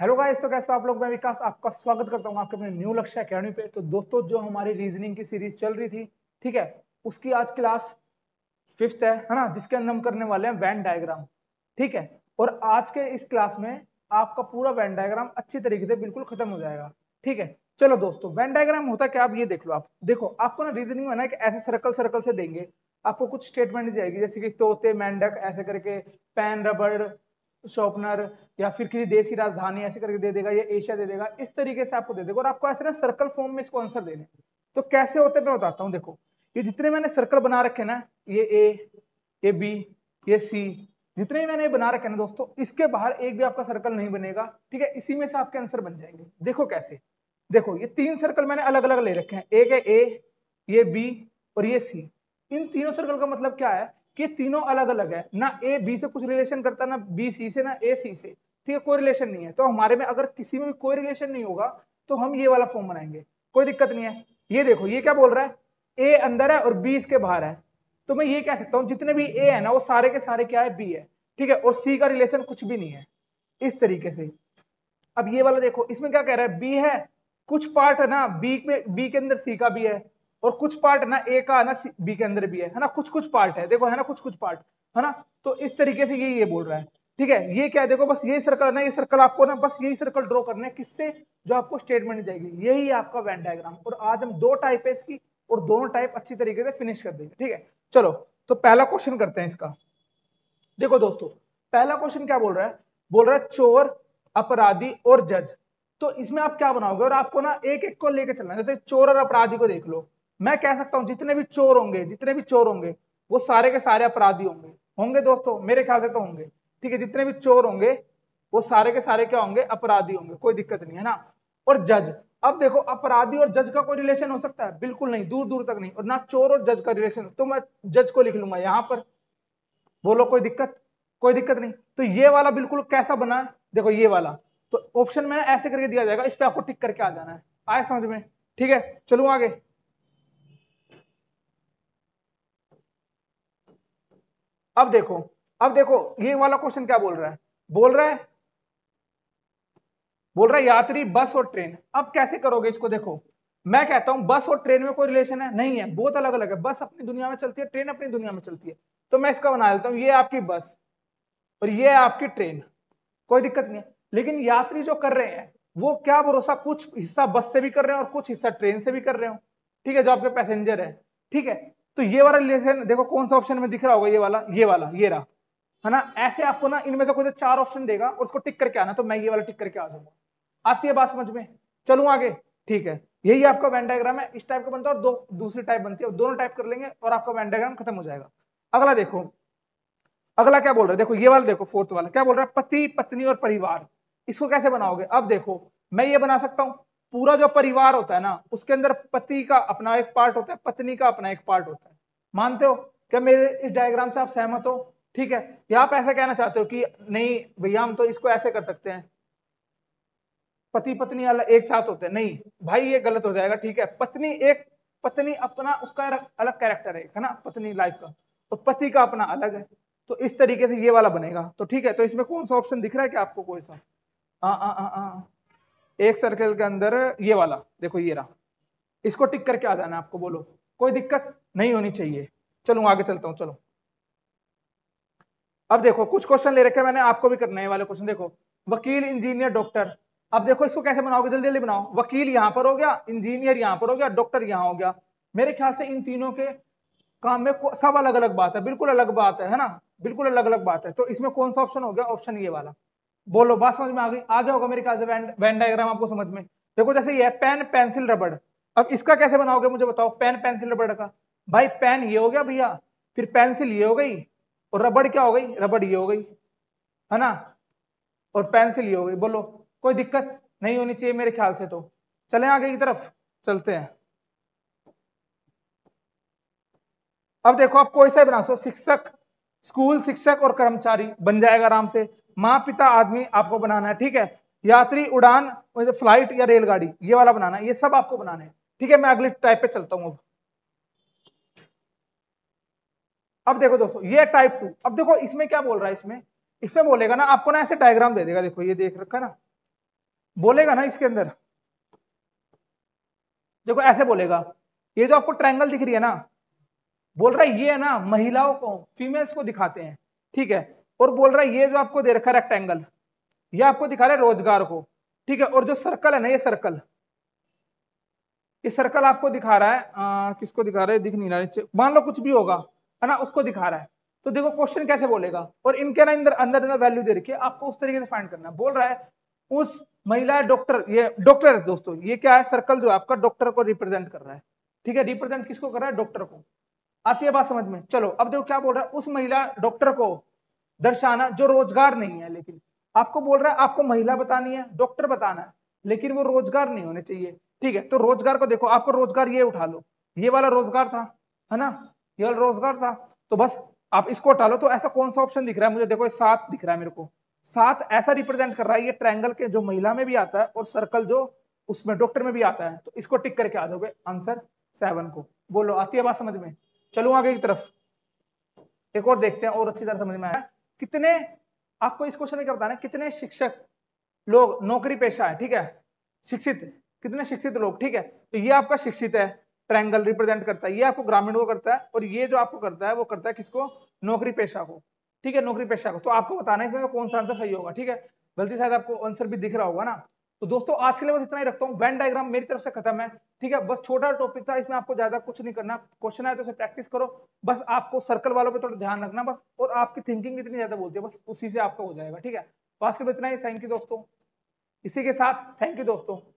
hello guys तो कैसे आप लोग मैं विकास आपका स्वागत करता हूं आपके अपने न्यू लक्ष्य अकेडमी पे तो दोस्तों जो हमारी रीजनिंग की सीरीज चल रही थी ठीक है उसकी आज क्लास फिफ्थ है है ना जिसके अंदर हम करने वाले हैं वैन डायग्राम ठीक है और आज के इस क्लास में आपका पूरा वैन डायग्राम अच्छी तरीके से बिल्कुल खत्म हो जाएगा ठीक है चलो दोस्तों वैन डायग्राम होता क्या आप ये देख लो आप देखो आपको ना रीजनिंग में ना एक ऐसे सर्कल सर्कल से देंगे आपको कुछ स्टेटमेंट दी जाएगी जैसे कि तोते मेंढक ऐसे करके पैन रबड़ शॉपनर या फिर किसी देश की राजधानी ऐसे करके दे देगा या एशिया दे देगा इस तरीके से आपको दे देगा और आपको ऐसे ना सर्कल फॉर्म में इसको आंसर देने तो कैसे होते मैं बताता हूँ देखो ये जितने मैंने सर्कल बना रखे ना ये ए ये बी ये सी जितने मैंने बना रखे ना दोस्तों इसके बाहर एक भी आपका सर्कल नहीं बनेगा ठीक है इसी में से आपके आंसर बन जाएंगे देखो कैसे देखो ये तीन सर्कल मैंने अलग अलग ले रखे हैं एक है ए ये बी और ये सी इन तीनों सर्कल का मतलब क्या है कि तीनों अलग अलग है ना ए बी से कुछ रिलेशन करता ना बी सी से ना ए सी से ठीक है कोई रिलेशन नहीं है तो हमारे में अगर किसी में भी कोई रिलेशन नहीं होगा तो हम ये वाला फॉर्म बनाएंगे कोई दिक्कत नहीं है ये देखो ये क्या बोल रहा है ए अंदर है और बी इसके बाहर है तो मैं ये कह सकता हूँ जितने भी ए है ना वो सारे के सारे क्या है बी है ठीक है और सी का रिलेशन कुछ भी नहीं है इस तरीके से अब ये वाला देखो इसमें क्या कह रहा है बी है कुछ पार्ट है ना बी में बी के अंदर सी का भी है और कुछ पार्ट ना ए का ना बी के अंदर भी है है ना कुछ कुछ पार्ट है देखो है ना कुछ कुछ पार्ट है ना तो इस तरीके से ये ये बोल रहा है ठीक है ये क्या है देखो बस यही सर्कल ना ये सर्कल आपको ना बस यही सर्कल ड्रॉ करना है किससे जो आपको स्टेटमेंट जाएगी यही आपका वैन डायग्राम और आज हम दो टाइप है इसकी और दोनों टाइप अच्छी तरीके से फिनिश कर देंगे ठीक है चलो तो पहला क्वेश्चन करते हैं इसका देखो दोस्तों पहला क्वेश्चन क्या बोल रहा है बोल रहा है चोर अपराधी और जज तो इसमें आप क्या बनाओगे और आपको ना एक एक को लेकर चलना जैसे चोर और अपराधी को देख लो मैं कह सकता हूं जितने भी चोर होंगे जितने भी चोर होंगे वो सारे के सारे अपराधी होंगे होंगे दोस्तों मेरे ख्याल से तो होंगे ठीक है जितने भी चोर होंगे वो सारे के सारे क्या होंगे अपराधी होंगे कोई दिक्कत नहीं है ना और जज अब देखो अपराधी और जज का कोई रिलेशन हो सकता है बिल्कुल नहीं दूर दूर तक नहीं और ना चोर और जज का रिलेशन तो मैं जज को लिख लूंगा यहां पर बोलो कोई दिक्कत कोई दिक्कत नहीं तो ये वाला बिल्कुल कैसा बना है देखो ये वाला तो ऑप्शन में ऐसे करके दिया जाएगा इस पर आपको टिक करके आ जाना है आए समझ में ठीक है चलो आगे अब देखो अब देखो ये वाला क्वेश्चन क्या बोल रहा है बोल रहा है बोल रहा है यात्री बस और ट्रेन अब कैसे करोगे इसको देखो मैं कहता हूं बस और ट्रेन में कोई रिलेशन है नहीं है बहुत अलग अलग है बस अपनी दुनिया में चलती है ट्रेन अपनी दुनिया में चलती है तो मैं इसका बना लेता हूं ये आपकी बस और ये आपकी ट्रेन कोई दिक्कत नहीं है लेकिन यात्री जो कर रहे हैं वो क्या भरोसा कुछ हिस्सा बस से भी कर रहे हैं और कुछ हिस्सा ट्रेन से भी कर रहे हो ठीक है जो आपके पैसेंजर है ठीक है तो ये वाला रिलेशन देखो कौन सा ऑप्शन में दिख रहा होगा ये वाला ये वाला ये रहा है ना ऐसे आपको ना इनमें से कोई तो चार ऑप्शन देगा और उसको टिक करके आना तो मैं ये वाला टिक करके आ जाऊंगा आती है बात समझ में चलू आगे ठीक है यही आपका वेन है इस टाइप का बनता है और दो दूसरी टाइप बनती है दोनों टाइप कर लेंगे और आपका वेन खत्म हो जाएगा अगला देखो अगला क्या बोल रहा है देखो ये वाला देखो फोर्थ वाला क्या बोल रहा है पति पत्नी और परिवार इसको कैसे बनाओगे अब देखो मैं ये बना सकता हूं पूरा जो परिवार होता है ना उसके अंदर पति का अपना एक पार्ट होता है पत्नी का अपना एक पार्ट होता है मानते हो क्या मेरे इस डायग्राम से आप सहमत हो ठीक है या आप ऐसा कहना चाहते हो कि नहीं भैया हम तो इसको ऐसे कर सकते हैं पति पत्नी एक साथ होते हैं नहीं भाई ये गलत हो जाएगा ठीक है पत्नी एक पत्नी अपना उसका अलग कैरेक्टर है ना पत्नी लाइफ का और तो पति का अपना अलग है तो इस तरीके से ये वाला बनेगा तो ठीक है तो इसमें कौन सा ऑप्शन दिख रहा है क्या आपको कोई सा आ, आ, आ, आ, एक सर्कल के अंदर ये वाला देखो ये रहा इसको टिक करके आ जाना आपको बोलो कोई दिक्कत नहीं होनी चाहिए चलो आगे चलता हूँ चलो अब देखो कुछ क्वेश्चन ले रखे मैंने आपको भी करने वाले क्वेश्चन देखो वकील इंजीनियर डॉक्टर अब देखो इसको कैसे बनाओगे जल्दी जल्दी बनाओ वकील यहां पर हो गया इंजीनियर यहाँ पर हो गया डॉक्टर यहाँ हो गया मेरे ख्याल से इन तीनों के काम में सब अलग अलग बात है बिल्कुल अलग बात है, है ना बिल्कुल अलग अलग बात है तो इसमें कौन सा ऑप्शन हो गया ऑप्शन ये वाला बोलो बात समझ में आ गई आ गया होगा मेरे का वैन डायग्राम आपको समझ में देखो जैसे ये पेन पेंसिल रबड़ अब इसका कैसे बनाओगे मुझे बताओ पेन पेंसिल रबड़ का भाई पेन ये हो गया भैया फिर पेंसिल ये हो गई और रबड़ क्या हो गई रबड़ ये हो गई है ना और पेंसिल ये हो गई बोलो कोई दिक्कत नहीं होनी चाहिए मेरे ख्याल से तो चले आगे की तरफ चलते हैं अब देखो आप कोई सा बना सो शिक्षक स्कूल शिक्षक और कर्मचारी बन जाएगा आराम से माँ पिता आदमी आपको बनाना है ठीक है यात्री उड़ान फ्लाइट या रेलगाड़ी ये वाला बनाना है ये सब आपको बनाना है ठीक है मैं अगले टाइप पे चलता हूँ अब अब देखो दोस्तों ये टाइप टू अब देखो इसमें क्या बोल रहा है इसमें इसमें बोलेगा ना आपको ना ऐसे डायग्राम दे देगा देखो ये देख रखा ना बोलेगा ना इसके अंदर देखो ऐसे बोलेगा ये जो आपको ट्रायंगल दिख रही है ना बोल रहा है ये है ना महिलाओं को फीमेल्स को दिखाते हैं ठीक है और बोल रहा है ये जो आपको दे रखा है रेक्टेंगल ये आपको दिखा रहा है रोजगार को ठीक है और जो सर्कल है ना ये सर्कल ये सर्कल आपको दिखा रहा है आ, किसको दिखा रहा है दिख नहीं रहा है मान लो कुछ भी होगा है ना उसको दिखा रहा है तो देखो क्वेश्चन कैसे बोलेगा और इनके ना इंदर अंदर अंदर वैल्यू दे रखी है आपको उस तरीके से फाइंड करना है बोल रहा है उस महिला डॉक्टर ये डॉक्टर दोस्तों ये क्या है सर्कल जो है आपका डॉक्टर को रिप्रेजेंट कर रहा है ठीक है रिप्रेजेंट किसको कर रहा है डॉक्टर को आती है बात समझ में चलो अब देखो क्या बोल रहा है उस महिला डॉक्टर को दर्शाना जो रोजगार नहीं है लेकिन आपको बोल रहा है आपको महिला बतानी है डॉक्टर बताना है लेकिन वो रोजगार नहीं होने चाहिए ठीक है तो रोजगार को देखो आपको रोजगार ये उठा लो ये वाला रोजगार था है ना ये वाला रोजगार था तो बस आप इसको हटा लो तो ऐसा कौन सा ऑप्शन दिख रहा है मुझे देखो सात दिख रहा है मेरे को सात ऐसा रिप्रेजेंट कर रहा है ये ट्रायंगल के जो महिला में भी आता है और सर्कल जो उसमें डॉक्टर में भी आता है तो इसको टिक करके आ दोगे आंसर सेवन को बोलो आती है बात समझ में चलो आगे की तरफ एक और देखते हैं और अच्छी तरह समझ में आया कितने आपको इस क्वेश्चन में क्या बताना कितने शिक्षक लोग नौकरी पेशा है ठीक है शिक्षित कितने शिक्षित लोग ठीक है तो ये आपका शिक्षित है ट्रायंगल रिप्रेजेंट करता है ये आपको ग्रामीण को करता है और ये जो आपको करता है वो करता है किसको नौकरी पेशा को ठीक है नौकरी पेशा को तो आपको बताना है इसमें तो कौन सा आंसर सही होगा ठीक है गलती शायद आपको आंसर भी दिख रहा होगा ना तो दोस्तों आज के लिए बस इतना ही रखता हूँ वैन डायग्राम मेरी तरफ से खत्म है ठीक है बस छोटा टॉपिक था इसमें आपको ज्यादा कुछ नहीं करना क्वेश्चन आए तो उसे प्रैक्टिस करो बस आपको सर्कल वालों पे थोड़ा ध्यान रखना बस और आपकी थिंकिंग इतनी ज्यादा बोलती है बस उसी से आपका हो जाएगा ठीक है बस के लिए इतना ही थैंक यू दोस्तों इसी के साथ थैंक यू दोस्तों